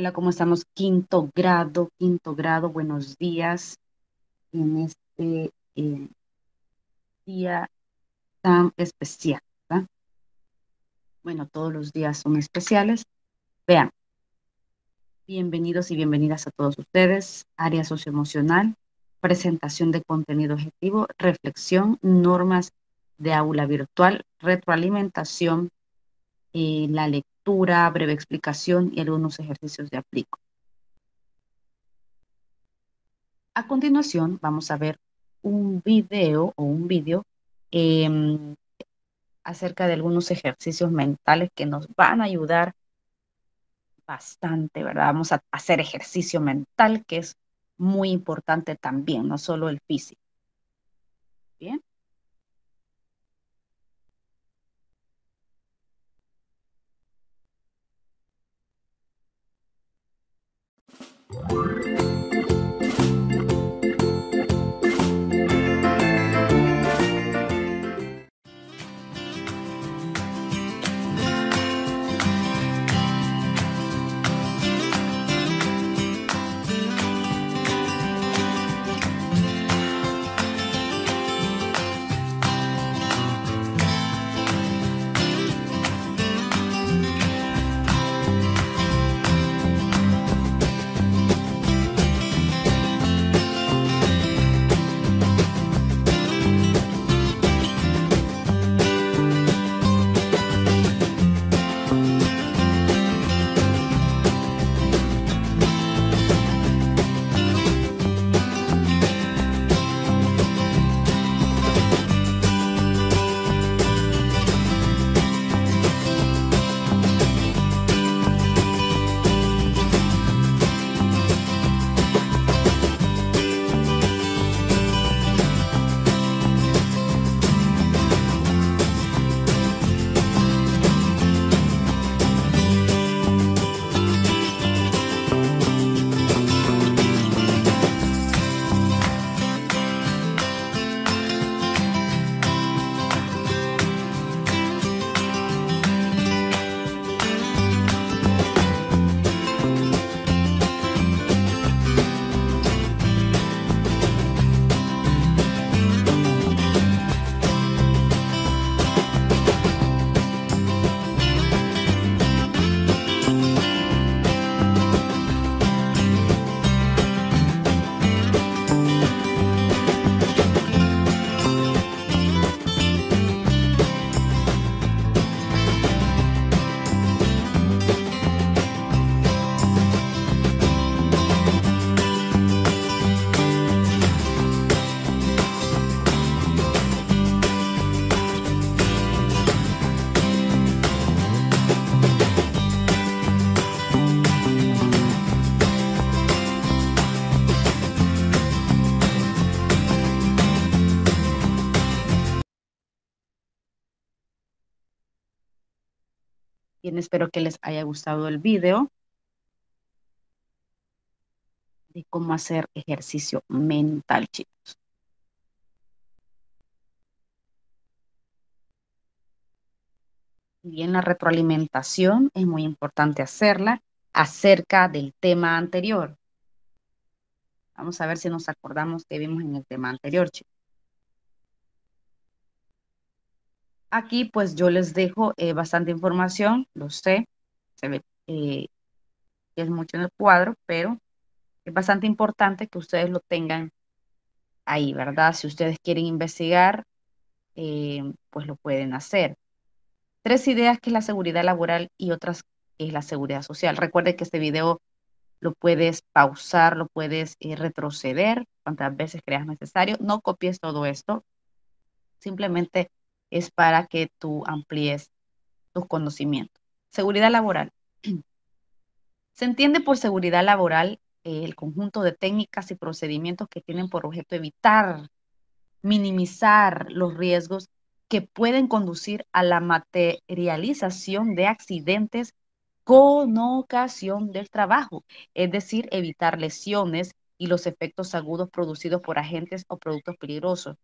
Hola, ¿cómo estamos? Quinto grado, quinto grado, buenos días en este eh, día tan especial. Bueno, todos los días son especiales. Vean, bienvenidos y bienvenidas a todos ustedes. Área socioemocional, presentación de contenido objetivo, reflexión, normas de aula virtual, retroalimentación, eh, la lectura breve explicación y algunos ejercicios de aplico. A continuación vamos a ver un video o un vídeo em, acerca de algunos ejercicios mentales que nos van a ayudar bastante, ¿verdad? Vamos a hacer ejercicio mental que es muy importante también, no solo el físico. Bien. Espero que les haya gustado el video de cómo hacer ejercicio mental, chicos. Bien, la retroalimentación es muy importante hacerla acerca del tema anterior. Vamos a ver si nos acordamos que vimos en el tema anterior, chicos. Aquí pues yo les dejo eh, bastante información, lo sé, se ve eh, es mucho en el cuadro, pero es bastante importante que ustedes lo tengan ahí, ¿verdad? Si ustedes quieren investigar, eh, pues lo pueden hacer. Tres ideas que es la seguridad laboral y otras que es la seguridad social. Recuerde que este video lo puedes pausar, lo puedes retroceder cuantas veces creas necesario. No copies todo esto. Simplemente es para que tú amplíes tus conocimientos. Seguridad laboral. Se entiende por seguridad laboral eh, el conjunto de técnicas y procedimientos que tienen por objeto evitar, minimizar los riesgos que pueden conducir a la materialización de accidentes con ocasión del trabajo, es decir, evitar lesiones y los efectos agudos producidos por agentes o productos peligrosos,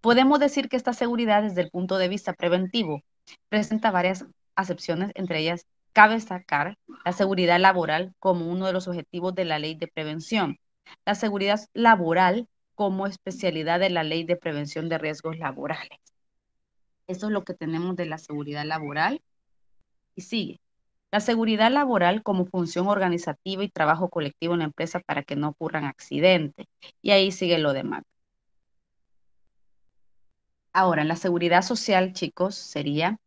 Podemos decir que esta seguridad desde el punto de vista preventivo presenta varias acepciones, entre ellas cabe sacar la seguridad laboral como uno de los objetivos de la ley de prevención, la seguridad laboral como especialidad de la ley de prevención de riesgos laborales. Eso es lo que tenemos de la seguridad laboral. Y sigue. La seguridad laboral como función organizativa y trabajo colectivo en la empresa para que no ocurran accidentes. Y ahí sigue lo demás. Ahora, la seguridad social, chicos, sería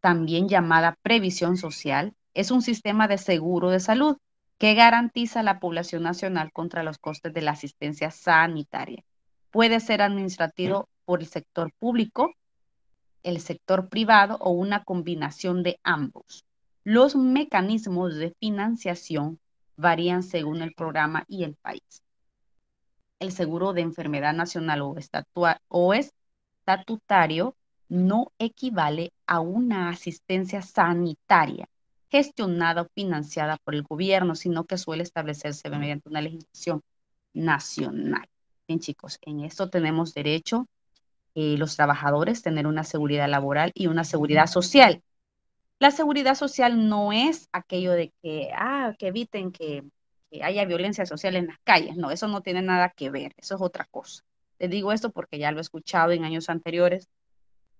también llamada previsión social. Es un sistema de seguro de salud que garantiza a la población nacional contra los costes de la asistencia sanitaria. Puede ser administrativo por el sector público, el sector privado o una combinación de ambos. Los mecanismos de financiación varían según el programa y el país. El seguro de enfermedad nacional o, estatal o es estatutario no equivale a una asistencia sanitaria gestionada o financiada por el gobierno, sino que suele establecerse mediante una legislación nacional. Bien, chicos, en esto tenemos derecho eh, los trabajadores tener una seguridad laboral y una seguridad social. La seguridad social no es aquello de que, ah, que eviten que haya violencia social en las calles. No, eso no tiene nada que ver, eso es otra cosa. Te digo esto porque ya lo he escuchado en años anteriores.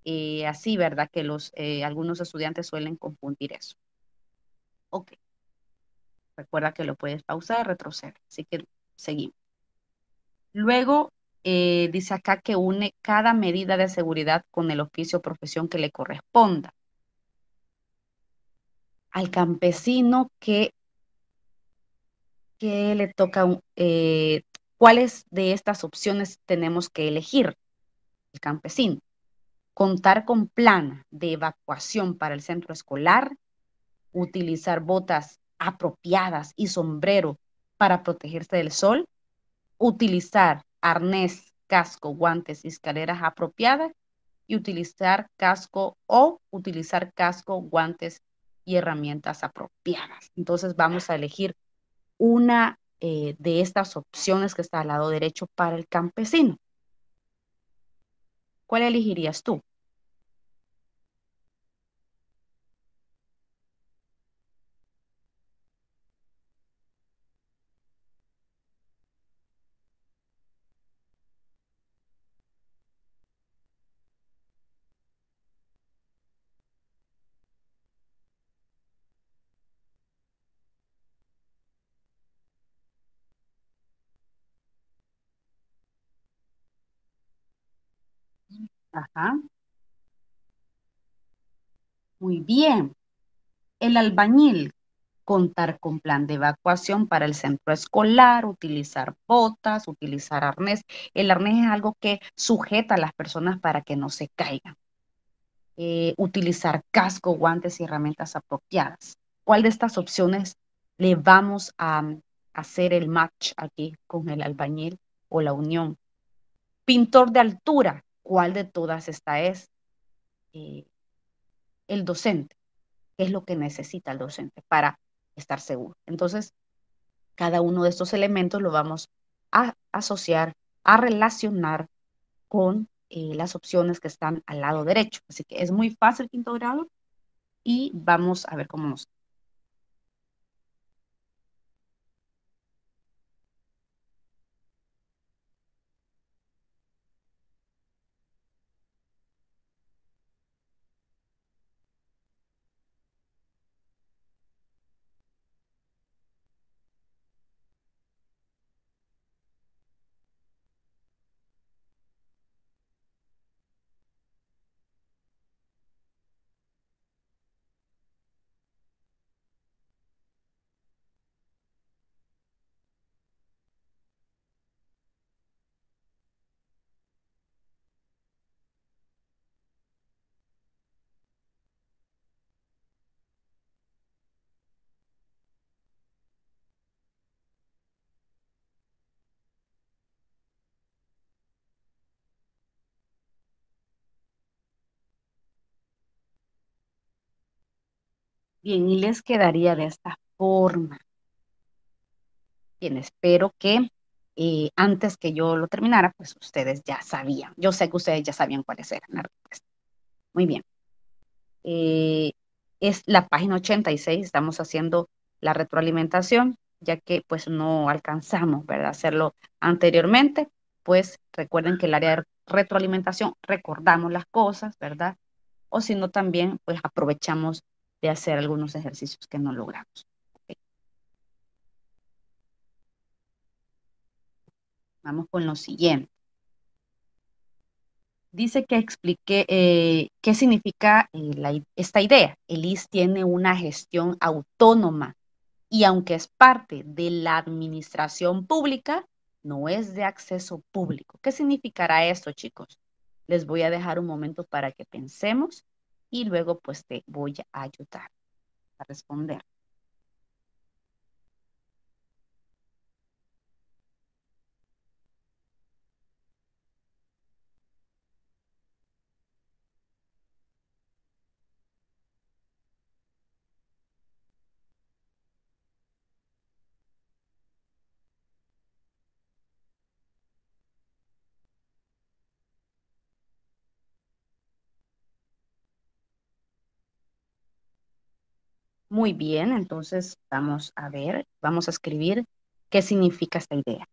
Eh, así, ¿verdad? Que los, eh, algunos estudiantes suelen confundir eso. Ok. Recuerda que lo puedes pausar, retroceder. Así que seguimos. Luego, eh, dice acá que une cada medida de seguridad con el oficio o profesión que le corresponda. Al campesino que, que le toca ¿Cuáles de estas opciones tenemos que elegir? El campesino. Contar con plan de evacuación para el centro escolar, utilizar botas apropiadas y sombrero para protegerse del sol, utilizar arnés, casco, guantes y escaleras apropiadas y utilizar casco o utilizar casco, guantes y herramientas apropiadas. Entonces vamos a elegir una eh, de estas opciones que está al lado derecho para el campesino. ¿Cuál elegirías tú? Ajá. Muy bien. El albañil, contar con plan de evacuación para el centro escolar, utilizar botas, utilizar arnés. El arnés es algo que sujeta a las personas para que no se caigan. Eh, utilizar casco, guantes y herramientas apropiadas. ¿Cuál de estas opciones le vamos a, a mm, hacer el match aquí con el albañil o la unión? Pintor de altura, cuál de todas esta es eh, el docente, qué es lo que necesita el docente para estar seguro. Entonces, cada uno de estos elementos lo vamos a asociar, a relacionar con eh, las opciones que están al lado derecho. Así que es muy fácil quinto grado y vamos a ver cómo nos Bien, y les quedaría de esta forma. Bien, espero que eh, antes que yo lo terminara, pues ustedes ya sabían. Yo sé que ustedes ya sabían cuáles eran las respuestas. Muy bien. Eh, es la página 86, estamos haciendo la retroalimentación, ya que pues no alcanzamos, ¿verdad? Hacerlo anteriormente, pues recuerden que el área de retroalimentación recordamos las cosas, ¿verdad? O si no, también pues aprovechamos de hacer algunos ejercicios que no logramos. Vamos con lo siguiente. Dice que explique eh, qué significa eh, esta idea. El IS tiene una gestión autónoma y aunque es parte de la administración pública, no es de acceso público. ¿Qué significará esto, chicos? Les voy a dejar un momento para que pensemos y luego pues te voy a ayudar a responder. Muy bien, entonces vamos a ver, vamos a escribir qué significa esta idea.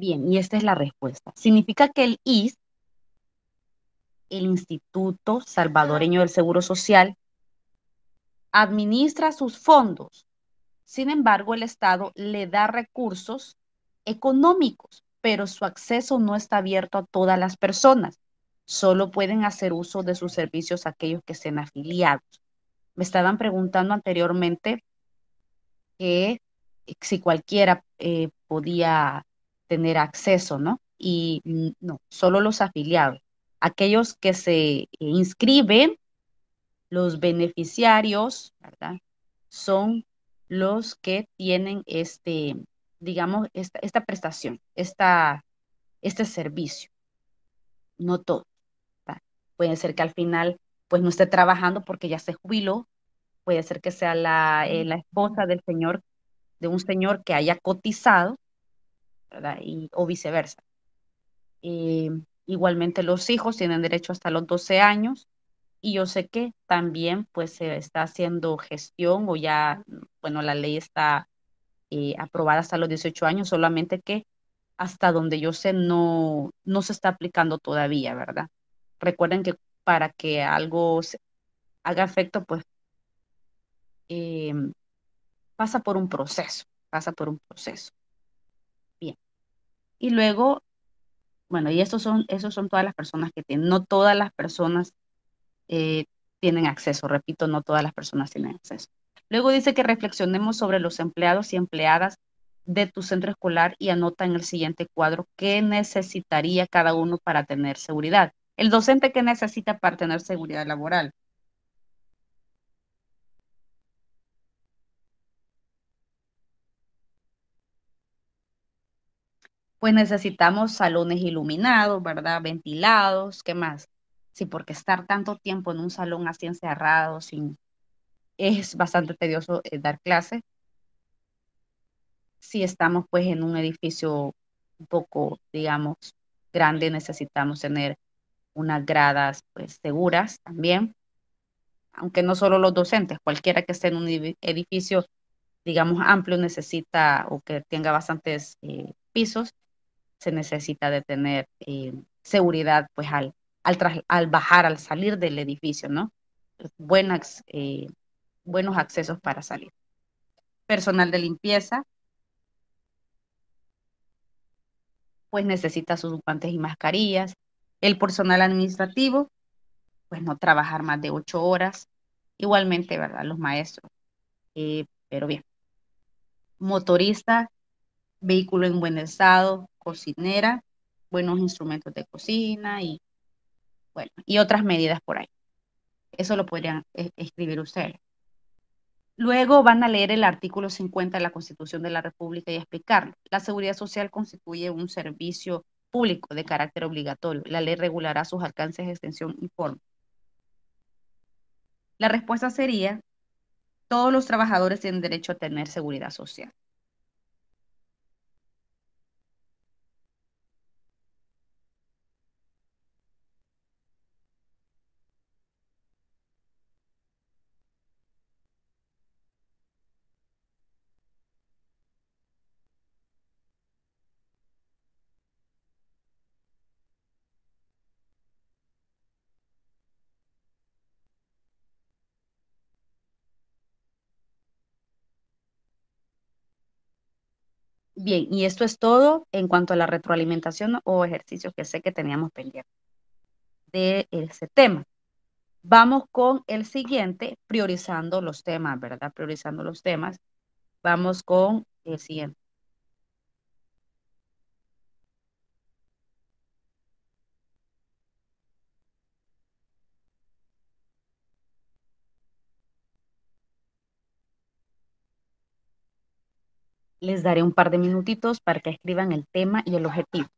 Bien, y esta es la respuesta. Significa que el IS, el Instituto Salvadoreño del Seguro Social, administra sus fondos. Sin embargo, el Estado le da recursos económicos, pero su acceso no está abierto a todas las personas. Solo pueden hacer uso de sus servicios aquellos que sean afiliados. Me estaban preguntando anteriormente que si cualquiera eh, podía tener acceso, ¿no? Y mm, no, solo los afiliados. Aquellos que se eh, inscriben, los beneficiarios, ¿verdad? Son los que tienen este, digamos, esta, prestación, esta, este servicio. No todo. Puede ser que al final pues no esté trabajando porque ya se jubiló, puede ser que sea la, eh, la esposa del señor, de un señor que haya cotizado o viceversa. igualmente los hijos tienen derecho hasta los 12 años y yo sé que también pues se está haciendo gestión o ya, bueno, la ley está eh, aprobada hasta los 18 años, solamente que hasta donde yo sé no, no se está aplicando todavía, ¿verdad? Recuerden que para que algo haga efecto, pues em, pasa por un proceso, pasa por un proceso. Y luego, bueno, y esos son, esos son todas las personas que tienen. No todas las personas eh, tienen acceso, repito, no todas las personas tienen acceso. Luego dice que reflexionemos sobre los empleados y empleadas de tu centro escolar y anota en el siguiente cuadro qué necesitaría cada uno para tener seguridad. El docente que necesita para tener seguridad laboral, pues necesitamos salones iluminados, ¿verdad? Ventilados, ¿qué más? Sí, porque estar tanto tiempo en un salón así encerrado, sin, es bastante tedioso eh, dar clase. Si estamos pues en un edificio un poco, digamos, grande, necesitamos tener unas gradas pues seguras también. Aunque no solo los docentes, cualquiera que esté en un edificio, digamos, amplio necesita o que tenga bastantes eh, pisos, se necesita de tener eh, seguridad pues al, al, al, bajar, al salir del edificio, ¿no? Buenas, eh, buenos accesos para salir. Personal de limpieza, pues necesita sus guantes y mascarillas. El personal administrativo, pues no trabajar más de ocho horas. Igualmente, ¿verdad? Los maestros. Eh, pero bien. Motorista, vehículo en buen estado, cocinera, buenos instrumentos de cocina y, bueno, y otras medidas por ahí. Eso lo podrían escribir ustedes. Luego van a leer el artículo 50 de la Constitución de la República y explicarlo. La seguridad social constituye un servicio público de carácter obligatorio. La ley regulará sus alcances, de extensión y forma. La respuesta sería, todos los trabajadores tienen derecho a tener seguridad social. Bien, y esto es todo en cuanto a la retroalimentación o ejercicios que sé que teníamos pendientes de ese tema. Vamos con el siguiente, priorizando los temas, ¿verdad? Priorizando los temas. Vamos con el siguiente. Les daré un par de minutitos para que escriban el tema y el objetivo.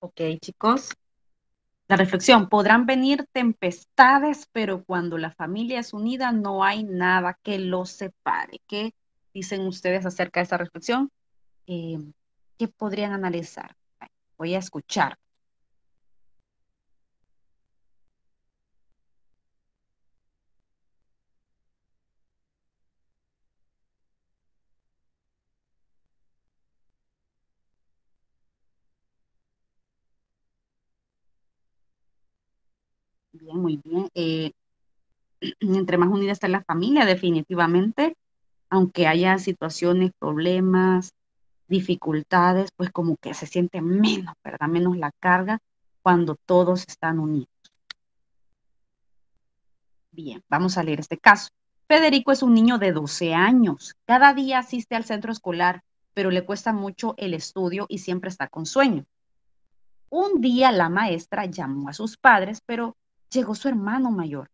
Ok, chicos. La reflexión, podrán venir tempestades, pero cuando la familia es unida no hay nada que los separe. ¿Qué dicen ustedes acerca de esta reflexión? Eh, ¿Qué podrían analizar? Voy a escuchar. muy bien. Eh, entre más unida está la familia, definitivamente, aunque haya situaciones, problemas, dificultades, pues como que se siente menos, ¿verdad? Menos la carga cuando todos están unidos. Bien, vamos a leer este caso. Federico es un niño de 12 años. Cada día asiste al centro escolar, pero le cuesta mucho el estudio y siempre está con sueño. Un día la maestra llamó a sus padres, pero llegó su hermano mayor.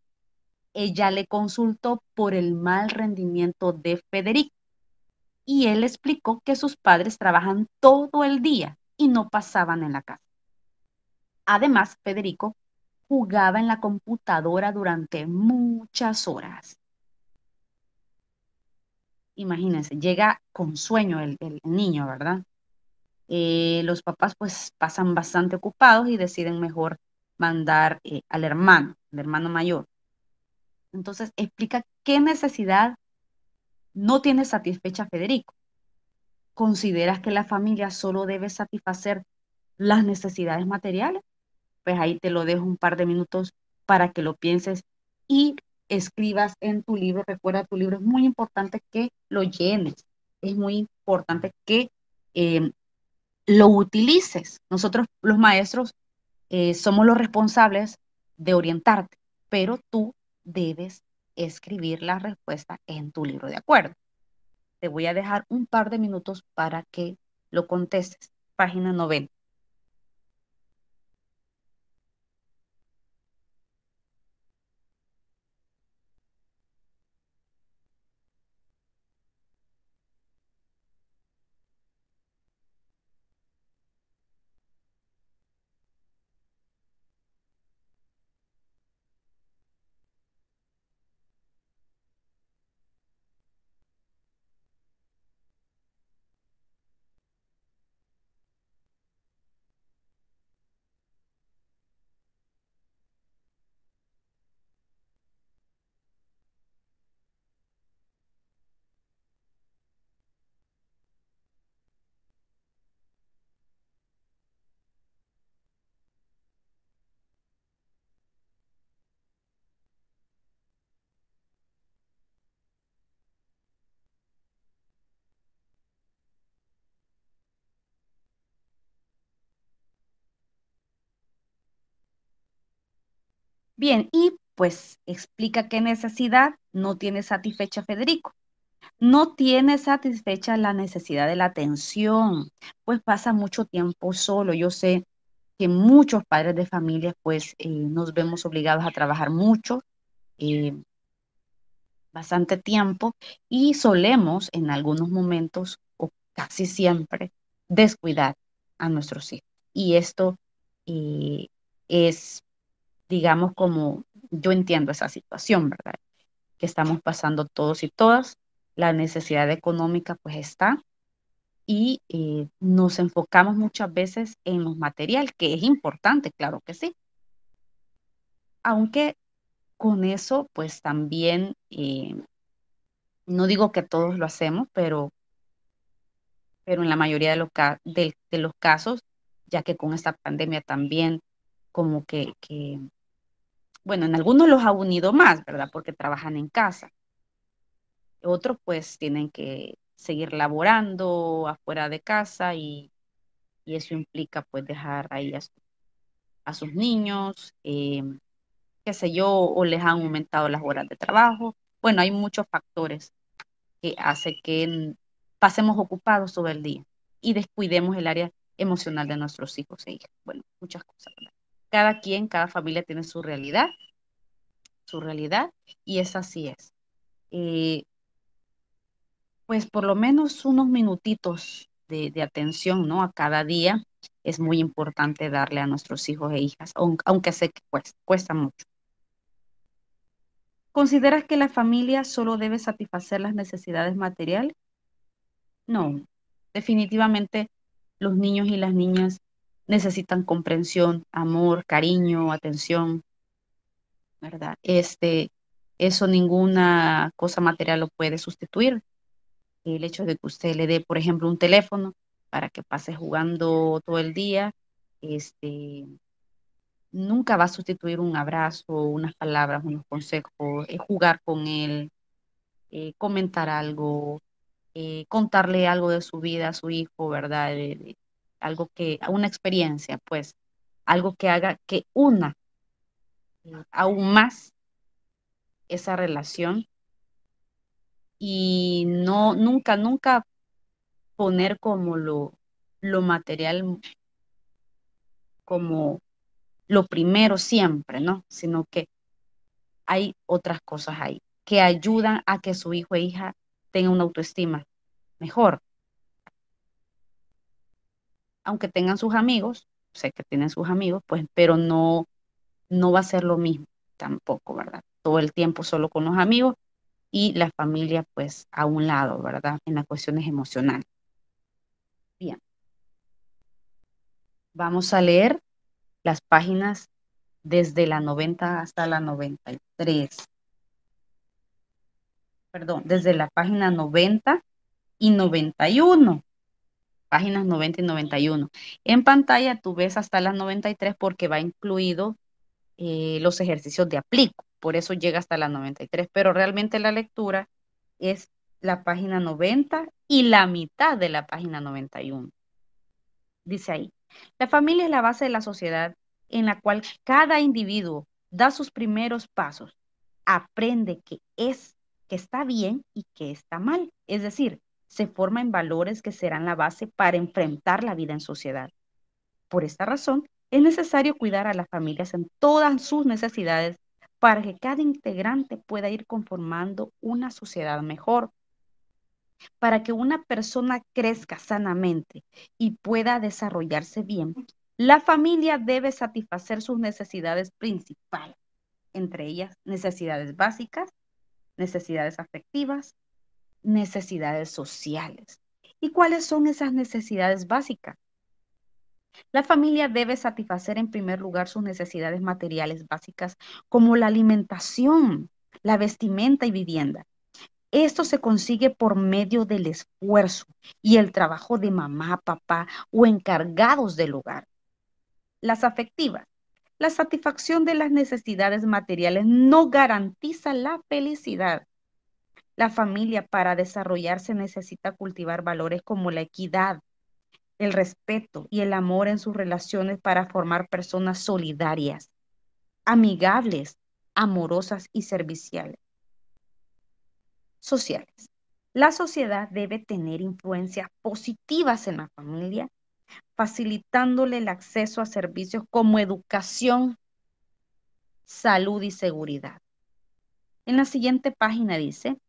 Ella le consultó por el mal rendimiento de Federico y él explicó que sus padres trabajan todo el día y no pasaban en la casa. Además, Federico jugaba en la computadora durante muchas horas. Imagínense, llega con sueño el, niño, ¿verdad? Eh, los papás pues pasan bastante ocupados y deciden mejor mandar eh, al hermano, al hermano mayor. Entonces, explica qué necesidad no tiene satisfecha Federico. ¿Consideras que la familia solo debe satisfacer las necesidades materiales? Pues ahí te lo dejo un par de minutos para que lo pienses y escribas en tu libro. Recuerda, tu libro es muy importante que lo llenes. Es muy importante que eh, lo utilices. Nosotros los maestros eh, somos los responsables de orientarte, pero tú debes escribir la respuesta en tu libro de acuerdo. Te voy a dejar un par de minutos para que lo contestes. Página 90. Bien, y pues explica qué necesidad no tiene satisfecha Federico. No tiene satisfecha la necesidad de la atención, pues pasa mucho tiempo solo. Yo sé que muchos padres de familia pues eh, nos vemos obligados a trabajar mucho, eh, bastante tiempo y solemos en algunos momentos o casi siempre descuidar a nuestros hijos. Y esto eh, es digamos, como yo entiendo esa situación, ¿verdad? Que estamos pasando todos y todas, la necesidad económica pues está y eh, nos enfocamos muchas veces en los material, que es importante, claro que sí. Aunque con eso pues también, eh, no digo que todos lo hacemos, pero, pero en la mayoría de los, casos, ya que con esta pandemia también como que bueno, en algunos los ha unido más, ¿verdad? Porque trabajan en casa. Otros pues tienen que seguir laborando afuera de casa y, eso implica pues dejar ahí a, sus niños, em, qué sé yo, o les han aumentado las horas de trabajo. Bueno, hay muchos factores que hace que pasemos ocupados todo el día y descuidemos el área emocional de nuestros hijos e hijas. Bueno, muchas cosas. ¿verdad? cada quien, cada familia tiene su realidad, su realidad, y es así es. Eh, pues por lo menos unos minutitos de, atención, ¿no? A cada día es muy importante darle a nuestros hijos e hijas, aunque, sé que cuesta, cuesta mucho. ¿Consideras que la familia solo debe satisfacer las necesidades materiales? No, definitivamente los niños y las niñas necesitan comprensión, amor, cariño, atención, ¿verdad? Este, eso ninguna cosa material lo puede sustituir. El hecho de que usted le dé, por ejemplo, un teléfono para que pase jugando todo el día, este, nunca va a sustituir un abrazo, unas palabras, unos consejos, eh, jugar con él, eh, comentar algo, eh, contarle algo de su vida a su hijo, ¿verdad? algo que, una experiencia, pues, algo que haga que una aún más esa relación y no, nunca, nunca poner como lo, lo material como lo primero siempre, ¿no? Sino que hay otras cosas ahí que ayudan a que su hijo e hija tenga una autoestima mejor, aunque tengan sus amigos, sé que tienen sus amigos, pues, pero no, no va a ser lo mismo tampoco, ¿verdad? Todo el tiempo solo con los amigos y la familia, pues, a un lado, ¿verdad? En las cuestiones emocionales. Bien. Vamos a leer las páginas desde la 90 hasta la 93. Perdón, desde la página 90 y 91 páginas 90 y 91. En pantalla tú ves hasta las 93 porque va incluido eh, los ejercicios de aplico, por eso llega hasta las 93, pero realmente la lectura es la página 90 y la mitad de la página 91. Dice ahí, la familia es la base de la sociedad en la cual cada individuo da sus primeros pasos, aprende que es, que está bien y que está mal. Es decir, se forman en valores que serán la base para enfrentar la vida en sociedad. Por esta razón, es necesario cuidar a las familias en todas sus necesidades para que cada integrante pueda ir conformando una sociedad mejor, para que una persona crezca sanamente y pueda desarrollarse bien. La familia debe satisfacer sus necesidades principales, entre ellas necesidades básicas, necesidades afectivas, necesidades sociales. ¿Y cuáles son esas necesidades básicas? La familia debe satisfacer en primer lugar sus necesidades materiales básicas como la alimentación, la vestimenta y vivienda. Esto se consigue por medio del esfuerzo y el trabajo de mamá, papá o encargados del hogar. Las afectivas. La satisfacción de las necesidades materiales no garantiza la felicidad. La familia para desarrollarse necesita cultivar valores como la equidad, el respeto y el amor en sus relaciones para formar personas solidarias, amigables, amorosas y serviciales. Sociales. La sociedad debe tener influencias positivas en la familia, facilitándole el acceso a servicios como educación, salud y seguridad. En la siguiente página dice,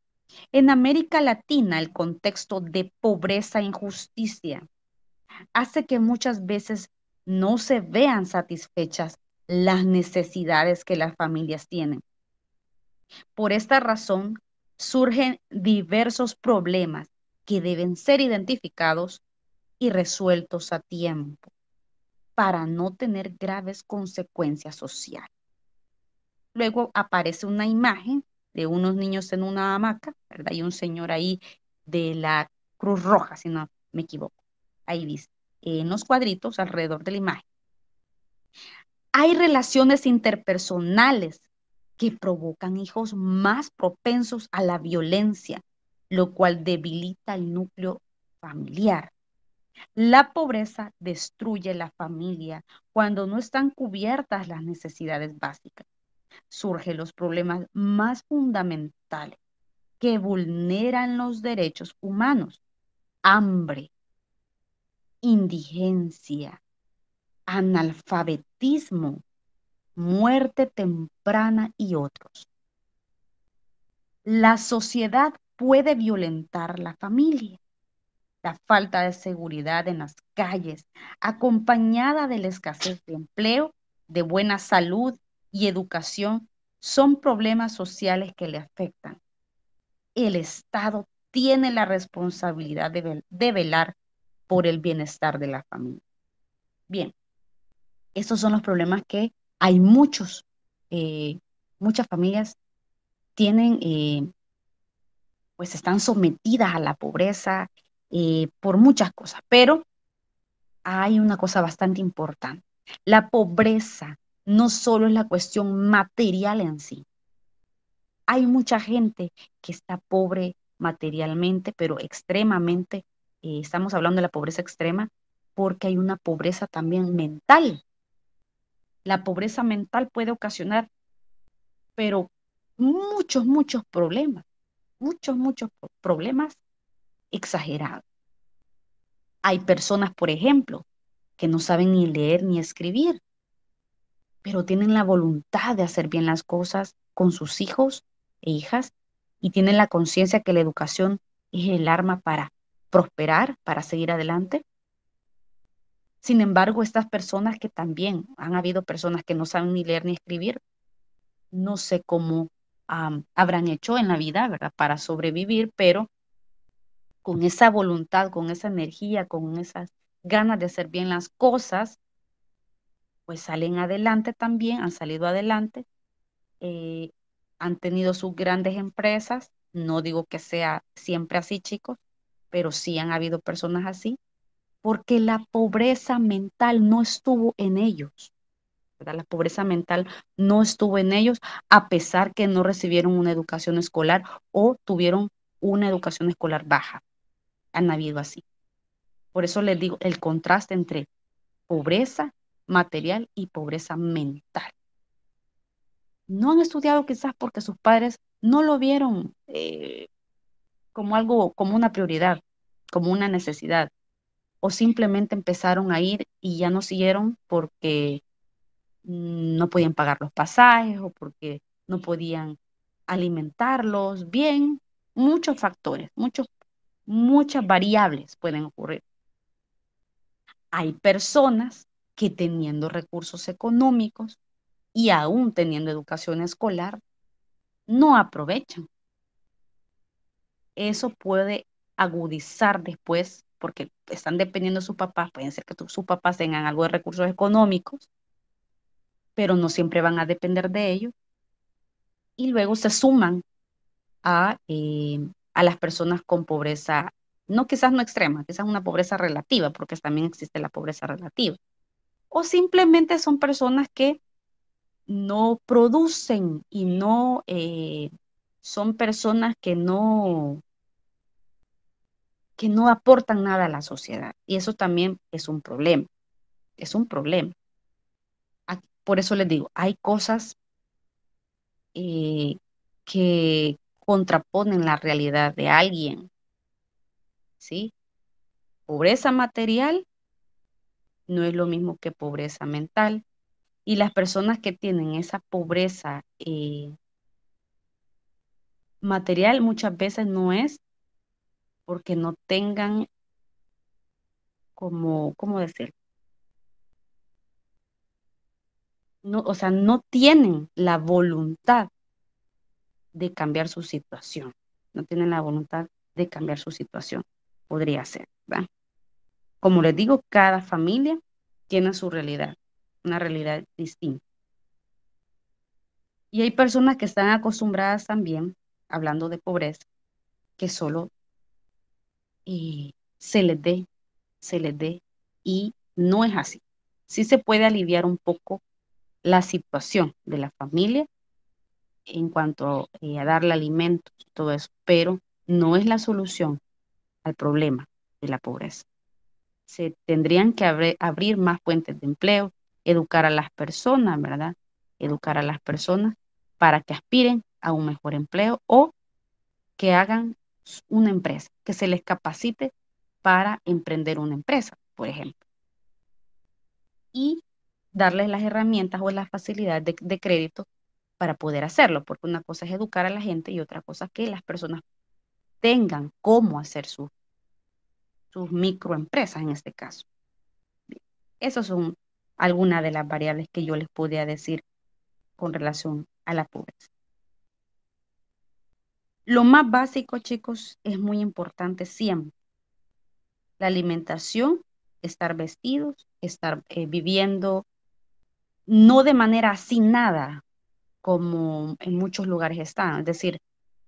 en América Latina, el contexto de pobreza e injusticia hace que muchas veces no se vean satisfechas las necesidades que las familias tienen. Por esta razón, surgen diversos problemas que deben ser identificados y resueltos a tiempo para no tener graves consecuencias sociales. Luego aparece una imagen de unos niños en una hamaca, ¿verdad? Hay un señor ahí de la Cruz Roja, si no me equivoco. Ahí dice, en los cuadritos alrededor de la imagen. Hay relaciones interpersonales que provocan hijos más propensos a la violencia, lo cual debilita el núcleo familiar. La pobreza destruye la familia cuando no están cubiertas las necesidades básicas surgen los problemas más fundamentales que vulneran los derechos humanos. Hambre, indigencia, analfabetismo, muerte temprana y otros. La sociedad puede violentar la familia. La falta de seguridad en las calles, acompañada de la escasez de empleo, de buena salud y educación son problemas sociales que le afectan. El Estado tiene la responsabilidad de, velar por el bienestar de la familia. Bien, estos son los problemas que hay muchos, eh, muchas familias tienen, eh, pues están sometidas a la pobreza eh, por muchas cosas, pero hay una cosa bastante importante. La pobreza no solo es la cuestión material en sí. Hay mucha gente que está pobre materialmente, pero extremadamente, eh, estamos hablando de la pobreza extrema, porque hay una pobreza también mental. La pobreza mental puede ocasionar, pero muchos, muchos problemas, muchos, muchos problemas exagerados. Hay personas, por ejemplo, que no saben ni leer ni escribir pero tienen la voluntad de hacer bien las cosas con sus hijos e hijas y tienen la conciencia que la educación es el arma para prosperar, para seguir adelante. Sin embargo, estas personas que también han habido personas que no saben ni leer ni escribir, no sé cómo habrán hecho en la vida, Para sobrevivir, pero con esa voluntad, con esa energía, con esas ganas de hacer bien las cosas, pues salen adelante también, han salido adelante, eh, han tenido sus grandes empresas, no digo que sea siempre así chicos, pero sí han habido personas así, porque la pobreza mental no estuvo en ellos. ¿verdad? La pobreza mental no estuvo en ellos, a pesar que no recibieron una educación escolar o tuvieron una educación escolar baja. Han habido así. Por eso les digo el contraste entre pobreza material y pobreza mental. No han estudiado quizás porque sus padres no lo vieron eh, como algo, como una prioridad, como una necesidad, o simplemente empezaron a ir y ya no siguieron porque no podían pagar los pasajes o porque no podían alimentarlos bien, muchos factores, muchos, muchas variables pueden ocurrir. Hay personas que teniendo recursos económicos y aún teniendo educación escolar, no aprovechan. Eso puede agudizar después, porque están dependiendo de sus papás, pueden ser que sus papás tengan algo de recursos económicos, pero no siempre van a depender de ellos. Y luego se suman a, eh, a las personas con pobreza, no quizás no extrema, quizás una pobreza relativa, porque también existe la pobreza relativa, o simplemente son personas que no producen y no eh, son personas que no que no aportan nada a la sociedad y eso también es un problema es un problema por eso les digo hay cosas eh, que contraponen la realidad de alguien sí pobreza material no es lo mismo que pobreza mental. Y las personas que tienen esa pobreza eh, material muchas veces no es porque no tengan como, ¿cómo decir? No, o sea, no tienen la voluntad de cambiar su situación. No tienen la voluntad de cambiar su situación. Podría ser, ¿verdad? Como les digo, cada familia tiene su realidad, una realidad distinta. Y hay personas que están acostumbradas también, hablando de pobreza, que solo eh, se les dé, se les dé, y no es así. Sí se puede aliviar un poco la situación de la familia en cuanto eh, a darle alimentos, todo eso, pero no es la solución al problema de la pobreza se tendrían que abrir más fuentes de empleo, educar a las personas, ¿verdad? Educar a las personas para que aspiren a un mejor empleo o que hagan una empresa, que se les capacite para emprender una empresa, por ejemplo. Y darles las herramientas o las facilidades de, de, crédito para poder hacerlo, porque una cosa es educar a la gente y otra cosa es que las personas tengan cómo hacer sus sus microempresas en este caso. Esas son algunas de las variables que yo les podía decir con relación a la pobreza. Lo más básico, chicos, es muy importante siempre. La alimentación, estar vestidos, estar eh, viviendo, no de manera nada como en muchos lugares están, es decir,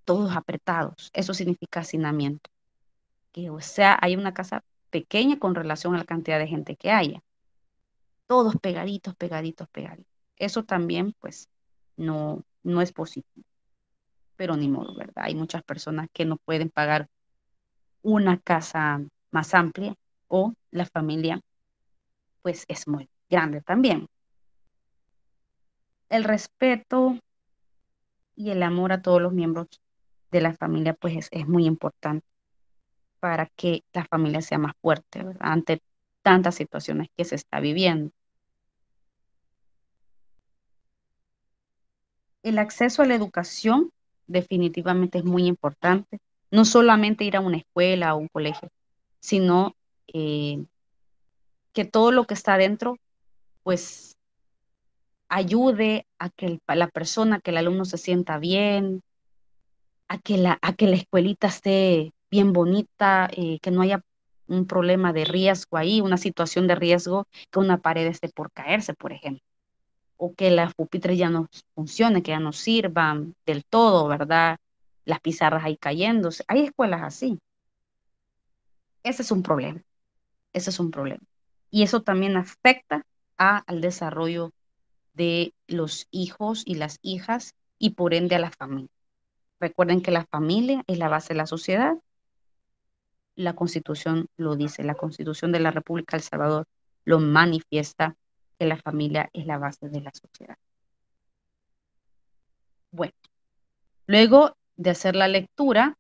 todos apretados. Eso significa hacinamiento o sea, hay una casa pequeña con relación a la cantidad de gente que haya. Todos pegaditos, pegaditos, pegaditos. Eso también, pues, no, no es posible Pero ni modo, ¿verdad? Hay muchas personas que no pueden pagar una casa más amplia o la familia, pues, es muy grande también. El respeto y el amor a todos los miembros de la familia, pues, es muy importante para que la familia sea más fuerte ante tantas situaciones que se está viviendo. El acceso a la educación definitivamente es muy importante, no solamente ir a una escuela o un colegio, sino eh, que todo lo que está dentro, pues ayude a que la persona, que el alumno se sienta bien, a que la, a que la escuelita esté bien bonita, eh, que no haya un problema de riesgo ahí, una situación de riesgo que una pared esté por caerse, por ejemplo, o que las pupitres ya no funcionen, que ya no sirvan del todo, ¿verdad? Las pizarras ahí cayéndose. Hay escuelas así. Ese es un problema. Ese es un problema. Y eso también afecta a, al desarrollo de los hijos y las hijas y por ende a la familia. Recuerden que la familia es la base de la sociedad la Constitución lo dice, la Constitución de la República de El Salvador lo manifiesta que la familia es la base de la sociedad. Bueno, luego de hacer la lectura,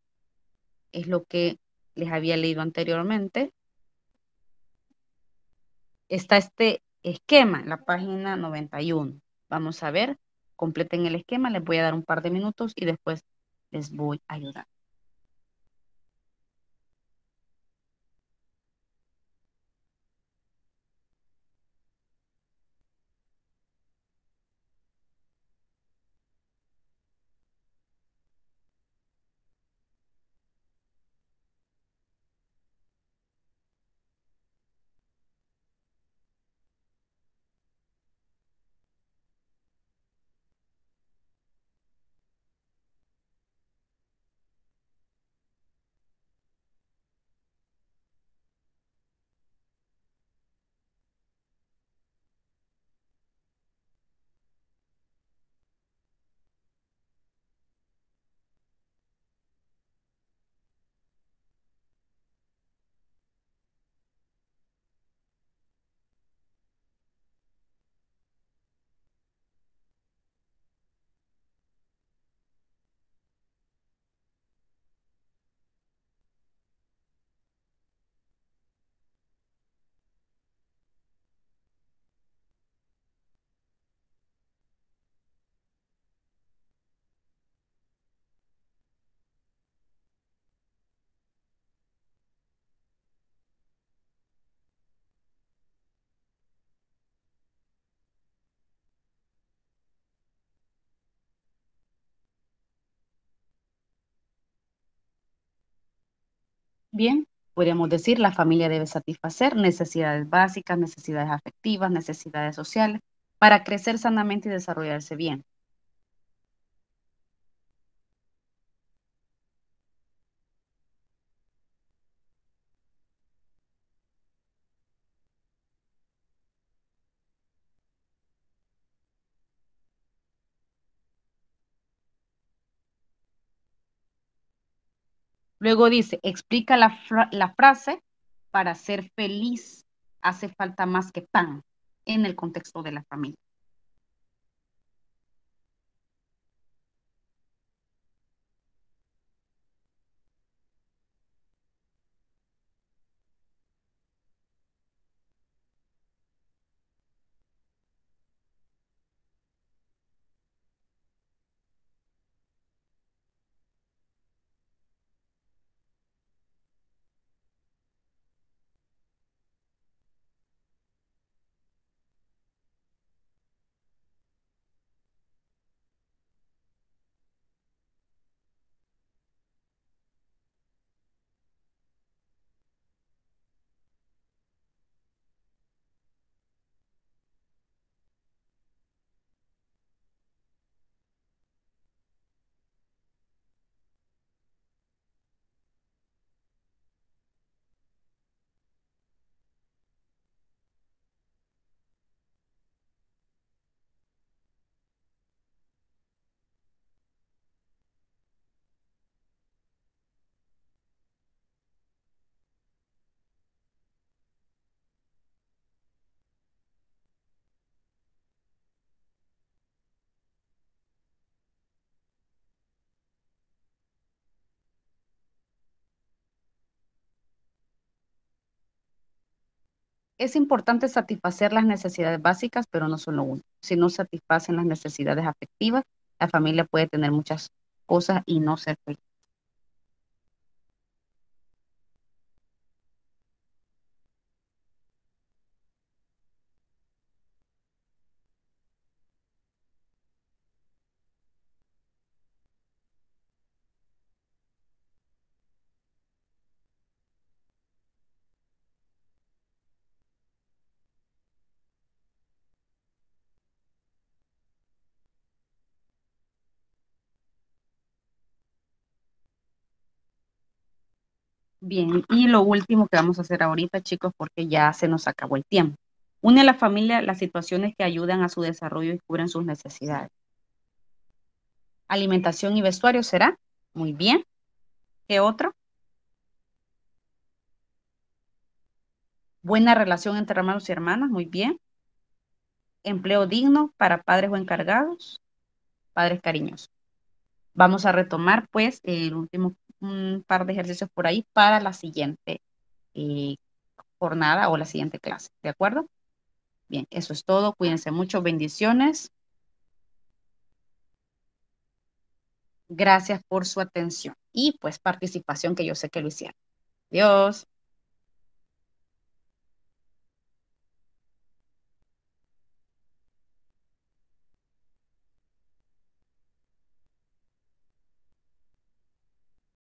es lo que les había leído anteriormente, está este esquema la página 91. Vamos a ver, completen el esquema, les voy a dar un par de minutos y después les voy a ayudar. Bien, podríamos decir, la familia debe satisfacer necesidades básicas, necesidades afectivas, necesidades sociales, para crecer sanamente y desarrollarse bien. Luego dice, explica la, frase, para ser feliz hace falta más que pan en el contexto de la familia. es importante satisfacer las necesidades básicas, pero no solo una. Si no satisfacen las necesidades afectivas, la familia puede tener muchas cosas y no ser feliz. Bien, y lo último que vamos a hacer ahorita, chicos, porque ya se nos acabó el tiempo. Une a la familia las situaciones que ayudan a su desarrollo y cubren sus necesidades. Alimentación y vestuario será. Muy bien. ¿Qué otro? Buena relación entre hermanos y hermanas. Muy bien. Empleo digno para padres o encargados. Padres cariñosos. Vamos a retomar pues el último un par de ejercicios por ahí para la siguiente eh, jornada o la siguiente clase, ¿de acuerdo? Bien, eso es todo. Cuídense mucho. Bendiciones. Gracias por su atención y pues participación que yo sé que lo hicieron. Adiós.